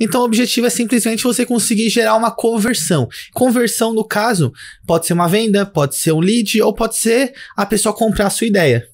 Então o objetivo é simplesmente você conseguir gerar uma conversão. Conversão, no caso, pode ser uma venda, pode ser um lead ou pode ser a pessoa comprar a sua ideia.